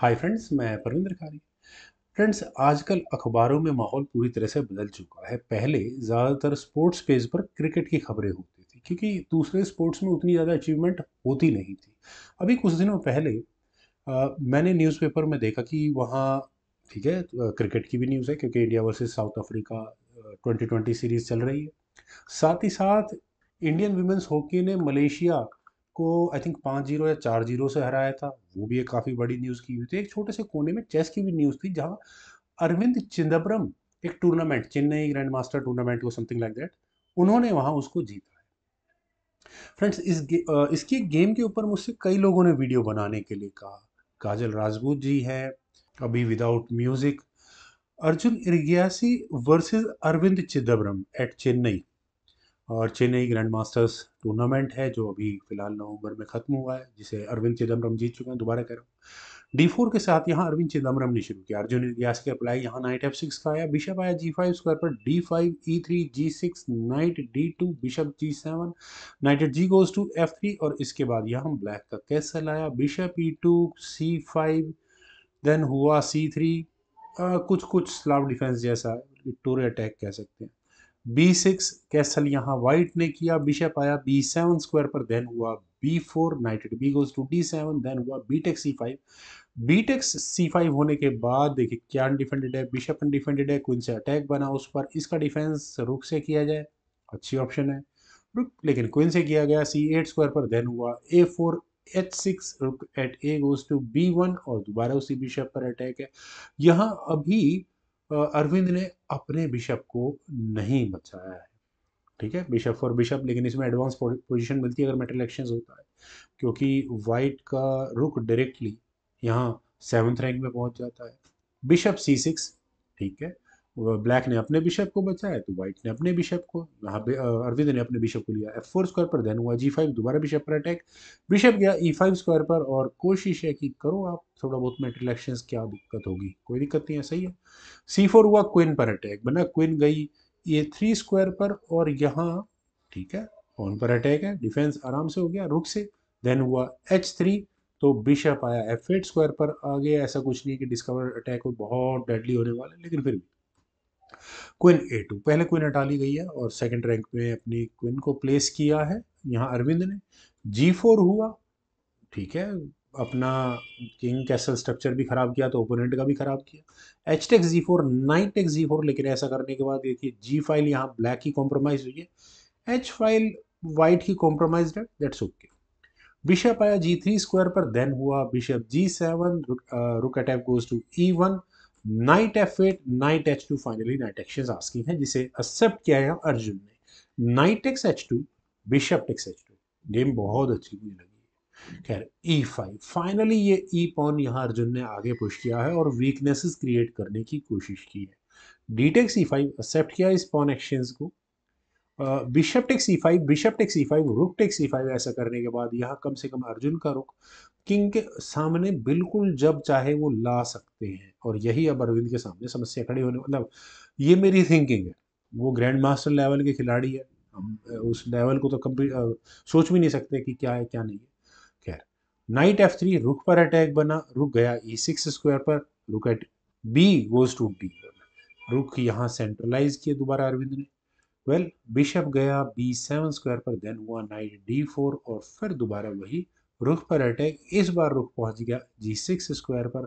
hi friends मैं परविंद्र खारी friends आजकल अखबारों में माहौल पूरी तरह से बदल चुका है पहले ज़्यादातर स्पोर्ट्स पेज पर क्रिकेट की खबरें होती थी क्योंकि दूसरे स्पोर्ट्स में उतनी ज़्यादा अचीवमेंट होती नहीं थी अभी कुछ दिनों पहले आ, मैंने न्यूज़पेपर में देखा कि वहाँ ठीक है क्रिकेट की भी न्यूज़ है क्योंकि India versus South Africa twenty series चल रही है साथ ही साथ इंडियन वीमेंस हॉकी ने मलेशिया को आई थिंक पाँच जीरो या चार जीरो से हराया था वो भी एक काफ़ी बड़ी न्यूज़ की हुई थी एक छोटे से कोने में चेस की भी न्यूज़ थी जहाँ अरविंद चिदम्बरम एक tournament Chennai grand master tournament को समथिंग लाइक दैट उन्होंने वहाँ उसको जीता है फ्रेंड्स इस गे, इसकी गेम के ऊपर मुझसे कई लोगों ने वीडियो बनाने के लिए कहा काजल राजपूत जी है अभी without music Arjun Erigaisi versus Arvind Chidambaram at Chennai और चेन्नई ग्रैंड मास्टर्स टूर्नामेंट है जो अभी फिलहाल नवंबर में ख़त्म हुआ है जिसे अरविंद चिदम्बरम जीत चुके हैं दोबारा कह रहा हूँ डी फोर के साथ यहाँ अरविंद चिदम्बरम ने शुरू किया अर्जुन इलियास के अप्लाई यहाँ नाइट एफ सिक्स का आया बिशप आया जी फाइव स्क्वायर पर D five E three G six knight D two bishop G seven knight G goes to F three और इसके बाद यहाँ ब्लैक का कैसल आया bishop E two C five then हुआ सी थ्री कुछ कुछ स्लाव डिफेंस जैसा टूर अटैक कह सकते हैं बी सिक्स कैसल यहाँ वाइट ने किया बिशप आया बी सेवन स्क्वायर पर देन हुआ B four नाइटेड B goes to D seven then हुआ B take C five B take C five होने के बाद देखिए क्या अनडिफेंडेड है बिशप अनडिफेंडेड है क्विन से अटैक बना उस पर इसका डिफेंस रुक से किया जाए अच्छी ऑप्शन है रुक लेकिन क्विन से किया गया सी एट स्क्वायर पर देन हुआ A four H six rook eight A goes to B one और दोबारा उसी बिशप पर अटैक है यहाँ अभी अरविंद ने अपने बिशप को नहीं बचाया है ठीक है बिशप फॉर बिशप लेकिन इसमें एडवांस पोजीशन मिलती है अगर मेटल एक्शन होता है क्योंकि वाइट का रुक डायरेक्टली यहाँ सेवन्थ रैंक में पहुँच जाता है बिशप सी सिक्स ठीक है ब्लैक ने अपने बिशप को बचाया तो व्हाइट ने अपने बिशप को यहाँ पे अरविंद ने अपने बिशप को लिया एफ फोर स्क्वायर पर देन हुआ जी फाइव दोबारा बिशप पर अटैक बिशप गया ई फाइव स्क्वायर पर और कोशिश है कि करो आप थोड़ा बहुत मेट इलेक्शन क्या दिक्कत होगी कोई दिक्कत नहीं है सही है सी फोर हुआ क्विन पर अटैक बना क्विन गई ए थ्री स्क्वायर पर और यहाँ ठीक है ऑन पर अटैक है डिफेंस आराम से हो गया रुक से देन हुआ एच थ्री तो बिशप आया एफ एट स्क्वायर पर आ गया ऐसा कुछ नहीं कि डिस्कवर अटैक हो बहुत डेडली होने वाला लेकिन फिर भी क्विन ए टू पहले क्विन हटा ली गई है और सेकंड रैंक में अपनी क्विन को प्लेस किया है यहाँ अरविंद ने जी फोर हुआ ठीक है अपना किंग कैसल स्ट्रक्चर भी ख़राब किया तो ओपोनेंट का भी ख़राब किया H takes G four knight takes G four लेकिन ऐसा करने के बाद देखिए जी फाइल यहाँ ब्लैक ही कॉम्प्रोमाइज़ हुई है एच फाइल वाइट ही कॉम्प्रोमाइज है दैट्स ओके बिशप आया जी थ्री स्क्वायर पर देन हुआ bishop G seven rook attack goes to E one knight F eight knight H two finally knight access asking है जिसे accept किया है अर्जुन ने knight x H two bishop takes H two game बहुत अच्छी मुझे लगी है खैर ई फाइव फाइनली ये ई e पॉन यहाँ अर्जुन ने आगे पुश किया है और वीकनेसेस क्रिएट करने की कोशिश की है D takes E five accept किया इस पॉन एक्सचेंज को bishop take C five bishop take C five rook take C five ऐसा करने के बाद यहाँ कम से कम अर्जुन का रुक किंग के सामने बिल्कुल जब चाहे वो ला सकते हैं और यही अब अरविंद के सामने समस्या खड़ी होने मतलब ये मेरी थिंकिंग है वो ग्रैंड मास्टर लेवल के खिलाड़ी है हम उस लेवल को तो कम्प्लीट सोच भी नहीं सकते कि क्या है क्या नहीं है खैर नाइट एफ थ्री रुख पर अटैक बना रुक गया ई सिक्स स्क्वायर पर rook eight B goes to D rook यहाँ सेंट्रलाइज किया दोबारा अरविंद ने वेल बिशप गया बी सेवन स्क्वायर पर देन हुआ नाइट डी फोर और फिर दोबारा वही रुख पर अटैक इस बार रुख पहुंच गया जी सिक्स स्क्वायर पर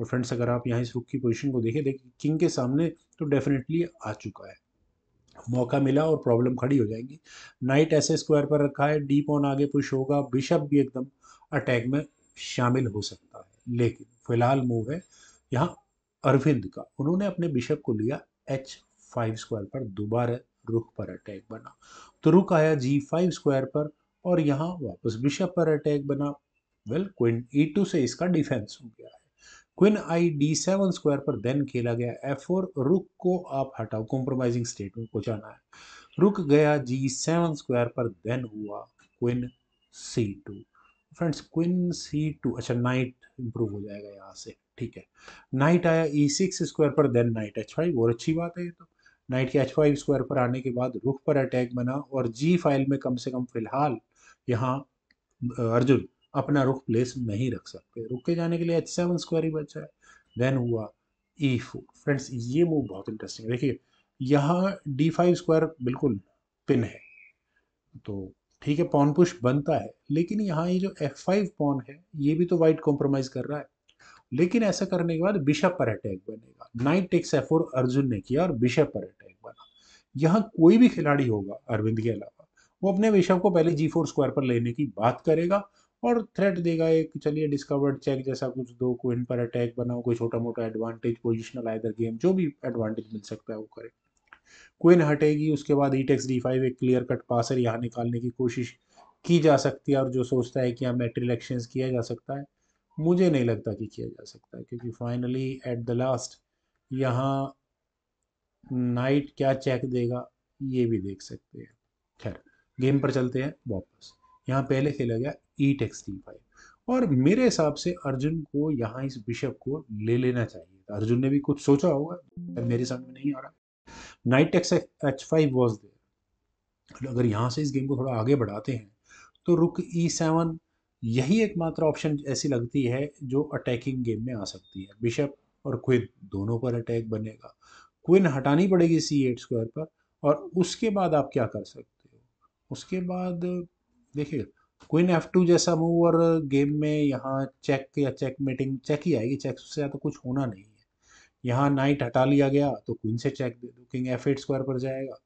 और फ्रेंड्स अगर आप यहाँ इस रुख की पोजीशन को देखें देखिए किंग के सामने तो डेफिनेटली आ चुका है मौका मिला और प्रॉब्लम खड़ी हो जाएगी नाइट ऐसे स्क्वायर पर रखा है डी पॉन आगे पुश होगा बिशप भी एकदम अटैक में शामिल हो सकता है लेकिन फिलहाल मूव है यहाँ अरविंद का उन्होंने अपने बिशप को लिया एच फाइव स्क्वायर पर दोबारा रुख पर अटैक बना तो रुक आया जी फाइव स्क्वायर पर और यहाँ वापस बिशप पर अटैक बना वेल क्विन ई टू से इसका डिफेंस हो गया है क्विन आई डी सेवन स्क्वायर पर देन खेला गया एफ फोर रुक को आप हटाओ कॉम्प्रोमाइजिंग स्टेट में पहुंचाना है रुक गया जी सेवन स्क्वायर पर देन हुआ queen C two friends queen C two अच्छा नाइट इंप्रूव हो जाएगा यहाँ से ठीक है नाइट आया ई सिक्स स्क्वायर पर देन नाइट एच फाइव और अच्छी बात है ये तो नाइट के एच फाइव स्क्वायर पर आने के बाद रुख पर अटैक बना और जी फाइल में कम से कम फिलहाल यहाँ अर्जुन अपना रुख प्लेस नहीं रख सकते रुक के जाने के लिए एच सेवन स्क्वायर ही बचा है देन हुआ ई फोर फ्रेंड्स ये मूव बहुत इंटरेस्टिंग है देखिए यहाँ डी फाइव स्क्वायर बिल्कुल पिन है तो ठीक है पॉन पुश बनता है लेकिन यहाँ ये जो एफ फाइव पॉन है ये भी तो वाइट कॉम्प्रोमाइज़ कर रहा है लेकिन ऐसा करने के बाद बिशप पर अटैक बनेगा नाइट टेक्स एफ अर्जुन ने किया और बिशप पर अटैक बना यहाँ कोई भी खिलाड़ी होगा अरविंद के अलावा वो अपने बिशप को पहले जी फोर स्क्वायर पर लेने की बात करेगा और थ्रेट देगा एक चलिए डिस्कवर्ड चेक जैसा कुछ दो क्विन पर अटैक बनाओ कोई छोटा मोटा एडवांटेज पोजिशनल आइदर गेम जो भी एडवांटेज मिल सकता है वो करे क्विन हटेगी उसके बाद ई टेक्स डी फाइव एक क्लियर कट पासर यहाँ निकालने की कोशिश की जा सकती है और जो सोचता है कि यहाँ मेट्रिल किया जा सकता है मुझे नहीं लगता कि किया जा सकता क्योंकि फाइनली एट द लास्ट यहाँ नाइट क्या चेक देगा ये भी देख सकते हैं खैर गेम पर चलते हैं वापस यहाँ पहले खेला गया ई टेक्स टी फाइव और मेरे हिसाब से अर्जुन को यहाँ इस बिशप को ले लेना चाहिए था अर्जुन ने भी कुछ सोचा होगा मेरे समझ में नहीं आ रहा knight takes h five was there अगर यहाँ से इस गेम को थोड़ा आगे बढ़ाते हैं तो रुक ई e सेवन यही एकमात्र ऑप्शन ऐसी लगती है जो अटैकिंग गेम में आ सकती है बिशप और क्विन दोनों पर अटैक बनेगा क्विन हटानी पड़ेगी सी एट स्क्वायर पर और उसके बाद आप क्या कर सकते हो उसके बाद देखिए क्विन एफ टू जैसा मूव और गेम में यहाँ चेक या चेक मेटिंग चेक ही आएगी चेक से ज़्यादा तो कुछ होना नहीं है यहाँ नाइट हटा लिया गया तो क्विन से चेक दे दो किंग एफ एट स्क्वायर पर जाएगा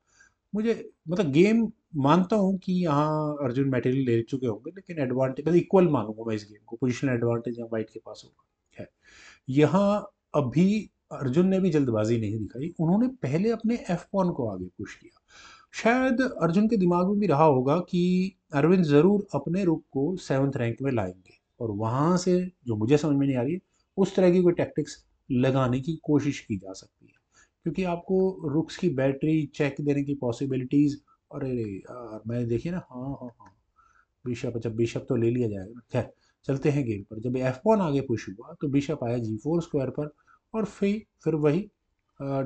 मुझे मतलब गेम मानता हूँ कि यहाँ अर्जुन मेटेरियल ले चुके होंगे लेकिन एडवांटेज मतलब इक्वल मानूंगा मैं इस गेम को पोजिशनल एडवांटेज यहाँ वाइट के पास होगा है यहाँ अभी अर्जुन ने भी जल्दबाजी नहीं दिखाई उन्होंने पहले अपने एफ पॉन को आगे पुश किया शायद अर्जुन के दिमाग में भी रहा होगा कि अरविंद ज़रूर अपने रुख को सेवन्थ रैंक में लाएंगे और वहाँ से जो मुझे समझ में नहीं आ रही है उस तरह की कोई टैक्टिक्स लगाने की कोशिश की जा सकती है क्योंकि आपको रुक्स की बैटरी चेक देने की पॉसिबिलिटीज़ अरे यार मैंने देखिए ना हाँ हाँ हाँ बिशप अच्छा बिशप तो ले लिया जाएगा खैर चलते हैं गेम पर जब एफ वन आगे पुश हुआ तो बिशप आया जी फोर स्क्वायर पर और फिर फिर वही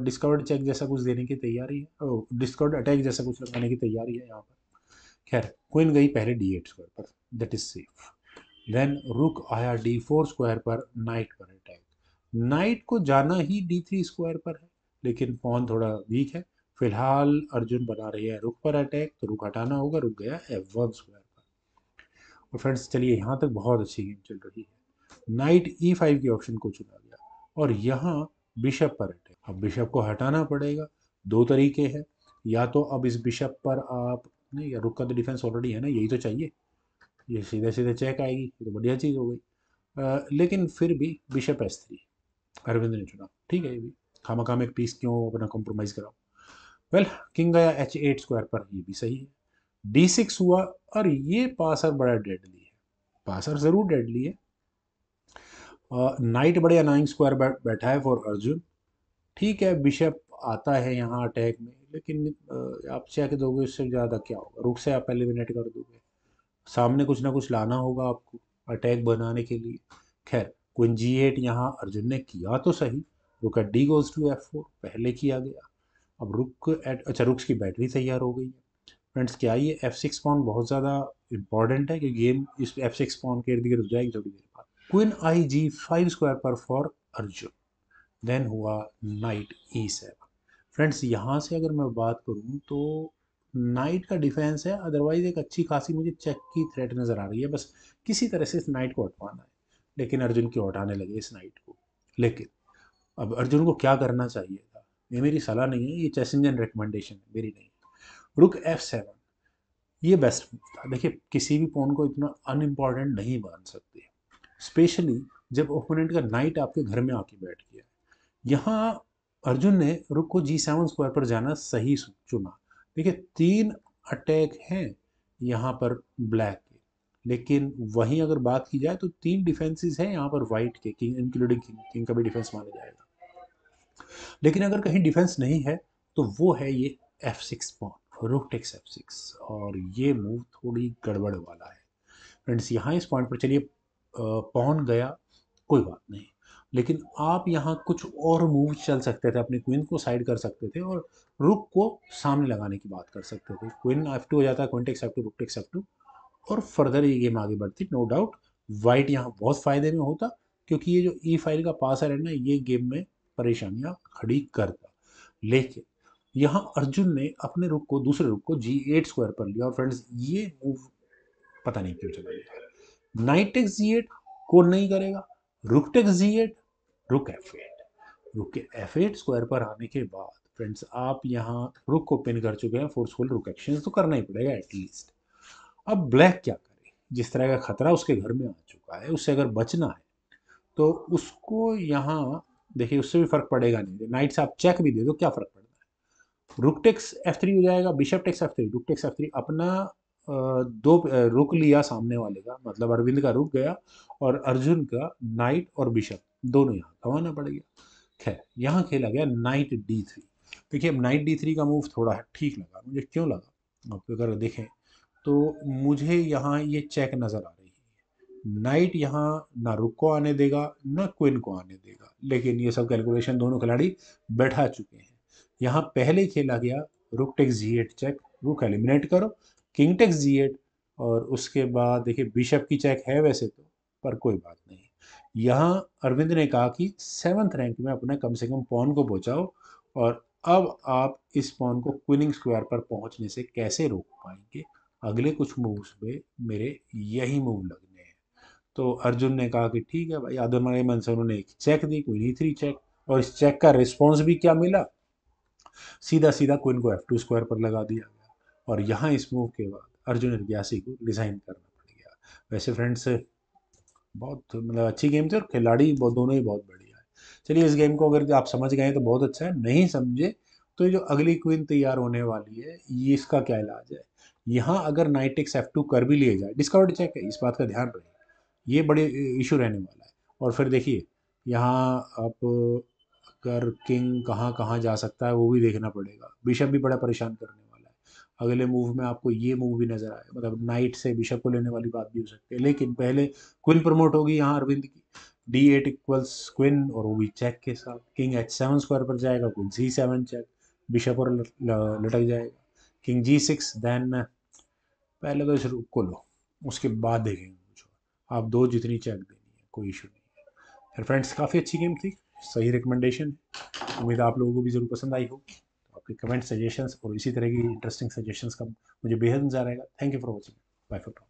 डिस्कवर्ड चेक जैसा कुछ देने की तैयारी है डिस्कवर्ड अटैक जैसा कुछ लगाने की तैयारी है यहाँ पर खैर क्वीन गई पहले डी एट स्क्वायर पर that is safe then rook आया डी फोर स्क्वायर पर नाइट पर अटैक नाइट को जाना ही डी थ्री स्क्वायर पर है लेकिन पॉन थोड़ा वीक है फिलहाल अर्जुन बना रही है रुख पर अटैक तो रुख हटाना होगा रुक गया एफ वन स्क्वायर पर और फ्रेंड्स चलिए यहाँ तक बहुत अच्छी गेम चल रही है नाइट ई फाइव के ऑप्शन को चुना गया और यहाँ बिशप पर अटैक अब बिशप को हटाना पड़ेगा दो तरीके हैं या तो अब इस बिशप पर आप नहीं या रुक का तो डिफेंस ऑलरेडी है ना यही तो चाहिए ये सीधे सीधे चेक आएगी ये तो बढ़िया चीज़ हो गई लेकिन फिर भी बिशप एस थ्री अरविंद ने चुना ठीक है ये भी खामा खाम एक पीस क्यों अपना कॉम्प्रोमाइज़ कराओ वेल well, किंग गया एच एट स्क्वायर पर ये भी सही है डी सिक्स हुआ और ये पासर बड़ा डेडली है पासर ज़रूर डेडली है नाइट बड़े अनाइंग स्क्वायर बैठा है फॉर अर्जुन ठीक है बिशप आता है यहाँ अटैक में लेकिन आप चेक दोगे इससे ज़्यादा क्या होगा रुक से आप एलिमिनेट कर दोगे सामने कुछ ना कुछ लाना होगा आपको अटैक बनाने के लिए खैर क्विन जी एट यहाँ अर्जुन ने किया तो सही रुका d goes to f four पहले किया गया अब रुक एट अच्छा रुक्स की बैटरी तैयार हो गई है फ्रेंड्स क्या ये एफ सिक्स पॉन बहुत ज़्यादा इंपॉर्टेंट है कि गेम इस एफ सिक्स पॉन के इर्द गिर्द जाएगी थोड़ी देर बाद क्विन आई जी फाइव स्क्वायर पर फॉर अर्जुन देन हुआ नाइट ई सेवन फ्रेंड्स यहाँ से अगर मैं बात करूँ तो नाइट का डिफेंस है अदरवाइज एक अच्छी खासी मुझे चेक की थ्रेट नज़र आ रही है बस किसी तरह से इस नाइट को हटवाना है लेकिन अर्जुन क्यों हटाने लगे इस नाइट को लेकिन अब अर्जुन को क्या करना चाहिए ये मेरी सलाह नहीं है ये चेस इंजन रिकमेंडेशन है मेरी नहीं रुक एफ सेवन ये बेस्ट था देखिए किसी भी पोन को इतना अनइम्पॉर्टेंट नहीं मान सकते स्पेशली जब ओपोनेंट का नाइट आपके घर में आके बैठ गया यहाँ अर्जुन ने रुक को जी सेवन स्क्वायर पर जाना सही चुना देखिए तीन अटैक हैं यहाँ पर ब्लैक के लेकिन वहीं अगर बात की जाए तो तीन डिफेंसिस हैं यहाँ पर वाइट के किंग इंक्लूडिंग किंग का भी डिफेंस माना जाएगा लेकिन अगर कहीं डिफेंस नहीं है तो वो है ये f six pawn rook takes f six और ये मूव थोड़ी गड़बड़ वाला है फ्रेंड्स यहाँ इस पॉइंट पर चलिए पॉन गया कोई बात नहीं लेकिन आप यहाँ कुछ और मूव चल सकते थे अपने क्विन को साइड कर सकते थे और रुक को सामने लगाने की बात कर सकते थे क्विन एफ टू हो जाता है queen takes f two rook takes f two और फर्दर ये गेम आगे बढ़ती नो डाउट वाइट यहाँ बहुत फ़ायदे में होता क्योंकि ये जो ई e फाइल का पास है ना ये गेम में परेशानियां खड़ी करता लेकिन यहाँ अर्जुन ने अपने रुख को दूसरे रुख को जी एट स्क्वायर पर लिया और फ्रेंड्स ये मूव पता नहीं क्यों चला गया नाइट टेक्स जी एट कौन नहीं करेगा rook takes g eight rook f eight rook के एफ एट स्क्वायर पर आने के बाद फ्रेंड्स आप यहाँ रुक को पिन कर चुके हैं फोर्सफुल रुक एक्शन तो करना ही पड़ेगा एटलीस्ट अब ब्लैक क्या करे जिस तरह का खतरा उसके घर में आ चुका है उससे अगर बचना है तो उसको यहाँ देखिए उससे भी फर्क पड़ेगा नहीं नाइट से आप चेक भी दे दो क्या फर्क पड़ता है रुक टेक्स एफ थ्री हो जाएगा bishop takes f three rook takes f three अपना दो रुक लिया सामने वाले का मतलब अरविंद का रुक गया और अर्जुन का नाइट और बिशप दोनों यहाँ गंवाना पड़ गया खैर यहाँ खेला गया नाइट डी थ्री देखिए अब नाइट डी थ्री का मूव थोड़ा ठीक लगा मुझे क्यों लगा आप अगर देखें तो मुझे यहाँ ये चेक नज़र आ रही नाइट यहाँ ना रुक को आने देगा ना क्विन को आने देगा लेकिन ये सब कैलकुलेशन दोनों खिलाड़ी बैठा चुके हैं यहाँ पहले खेला गया rook take g eight check rook eliminate करो किंग टेक जी एट और उसके बाद देखिए बिशप की चेक है वैसे तो पर कोई बात नहीं यहाँ अरविंद ने कहा कि सेवन्थ रैंक में अपने कम से कम पौन को पहुँचाओ और अब आप इस पौन को क्विनिंग स्क्वायर पर पहुँचने से कैसे रोक पाएंगे अगले कुछ मूव्स में मेरे यही मूव लगे तो अर्जुन ने कहा कि ठीक है भाई आदम मन से उन्होंने एक चेक दी क्वीन ई थ्री चेक और इस चेक का रिस्पॉन्स भी क्या मिला सीधा सीधा क्वीन को एफ टू स्क्वायर पर लगा दिया गया और यहाँ इस मूव के बाद अर्जुन इर्ग्यासी को रिज़ाइन करना पड़ गया वैसे फ्रेंड्स बहुत मतलब अच्छी गेम थी और खिलाड़ी बहुत दोनों ही बहुत बढ़िया है चलिए इस गेम को अगर आप समझ गए तो बहुत अच्छा है नहीं समझे तो ये जो अगली क्वीन तैयार होने वाली है ये इसका क्या इलाज है यहाँ अगर नाइट एक्स एफ टू कर भी लिए जाए डिस्काउंट चेक है इस बात का ध्यान रखें ये बड़े इशू रहने वाला है और फिर देखिए यहाँ आप कर किंग कहाँ कहाँ जा सकता है वो भी देखना पड़ेगा बिशप भी बड़ा परेशान करने वाला है अगले मूव में आपको ये मूव भी नज़र आए मतलब नाइट से बिशप को लेने वाली बात भी हो सकती है लेकिन पहले क्विन प्रमोट होगी यहाँ अरविंद की डी एट इक्वल्स क्विन और वो भी चेक के साथ किंग एच सेवन स्क्वायर पर जाएगा queen c seven check bishop और लटक जाएगा किंग जी सिक्स देन पहले तो इस रूप को लो उसके बाद देखेंगे आप दो जितनी चेक देनी है कोई इशू नहीं है फिर फ्रेंड्स काफ़ी अच्छी गेम थी सही रिकमेंडेशन उम्मीद आप लोगों को भी ज़रूर पसंद आई होगी तो आपके कमेंट सजेशंस और इसी तरह की इंटरेस्टिंग सजेशंस का मुझे बेहद मजा आएगा thank you for watching bye for